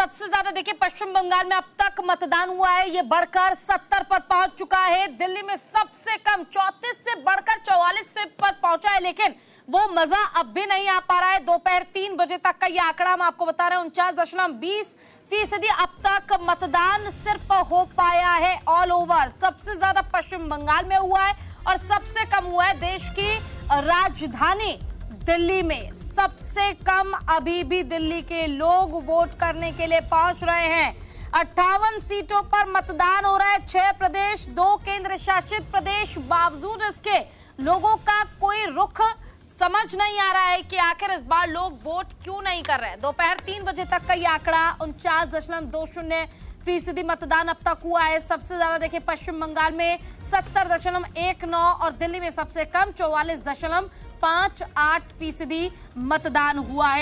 सबसे ज्यादा देखिए पश्चिम बंगाल में अब तक मतदान हुआ है ये बढ़कर 70 पर पहुंच चुका है दिल्ली में सबसे कम 34 से बढ़कर 44 से पर पहुंचा है लेकिन वो मजा अब भी नहीं आ पा रहा है दोपहर तीन बजे तक का ये आंकड़ा हम आपको बता रहे हैं उनचास दशमलव बीस फीसदी अब तक मतदान सिर्फ हो पाया है ऑल ओवर सबसे ज्यादा पश्चिम बंगाल में हुआ है और सबसे कम हुआ है देश की राजधानी दिल्ली में सबसे कम अभी भी दिल्ली के लोग वोट करने के लिए पहुंच रहे हैं अट्ठावन सीटों पर मतदान हो रहा है छह प्रदेश दो केंद्र शासित प्रदेश बावजूद इसके लोगों का कोई रुख समझ नहीं आ रहा है कि आखिर इस बार लोग वोट क्यों नहीं कर रहे हैं दोपहर तीन बजे तक का ये आंकड़ा उनचास दशमलव दो शून्य फीसदी मतदान अब तक हुआ है सबसे ज्यादा देखिए पश्चिम बंगाल में सत्तर दशमलव एक नौ और दिल्ली में सबसे कम चौवालीस दशमलव पांच आठ फीसदी मतदान हुआ है